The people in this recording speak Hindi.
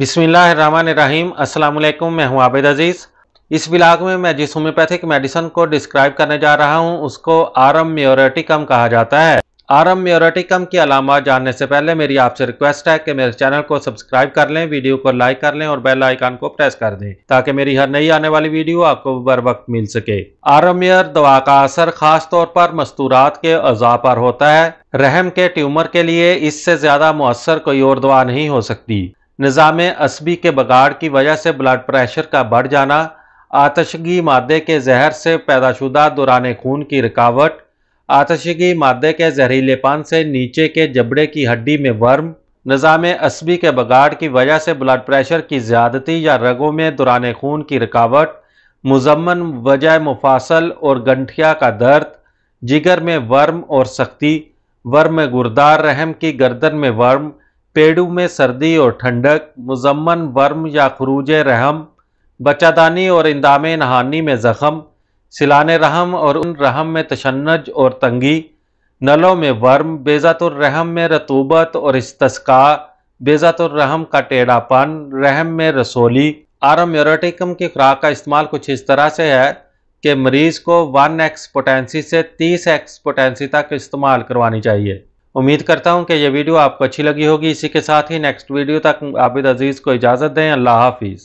बिसमीम असलम मैं हूं आबिद अज़ीज़ इस ब्लाग में मैं जिस होम्योपैथिक मेडिसन को डिस्क्राइब करने जा रहा हूं उसको आरम म्योरेटिकम कहा जाता है आरम म्योरेटिकम की अलामत जानने से पहले मेरी आपसे रिक्वेस्ट है कि मेरे चैनल को सब्सक्राइब कर लें वीडियो को लाइक कर लें और बेल आइकन को प्रेस कर दें ताकि मेरी हर नई आने वाली वीडियो आपको बर वक्त मिल सके आरमयर दवा का असर खास तौर पर मस्तूरात के अज़ा पर होता है रहम के ट्यूमर के लिए इससे ज़्यादा मुअसर कोई और दवा नहीं हो सकती निज़ाम असबी के बगाड़ की वजह से ब्लड प्रेशर का बढ़ जाना आतशगी मादे के जहर से पैदाशुदा दुराने खून की रुकावट आतशगी मादे के जहरीलेपान से नीचे के जबड़े की हड्डी में वर्म निज़ाम असबी के बगाड़ की वजह से ब्लड प्रेशर की ज़्यादती या रगों में दुराने खून की रुकावट मुजमन वजह मुफासल और गंठिया का दर्द जिगर में वर्म और सख्ती वर्म गुरदार रहम की गर्दन में वर्म पेड़ों में सर्दी और ठंडक मुजम्मन वर्म या खरूज रहम बचादानी और इंदाम नहानी में ज़ख़म सिलान रहम और उन रहम में तशन्नज और तंगी नलों में वर्म रहम में रतूबत और इस्तस्का बेज़ातुलरहम का टेढ़ापन रहम में रसोली आराम्योरेटिकम की खुराक का इस्तेमाल कुछ इस तरह से है कि मरीज़ को वन एक्स पोटेंसी से तीस एक्स पोटेंसी तक इस्तेमाल करवानी चाहिए उम्मीद करता हूँ कि यह वीडियो आपको अच्छी लगी होगी इसी के साथ ही नेक्स्ट वीडियो तक आबिद अजीज़ को इजाज़त दें अल्लाह हाफिज़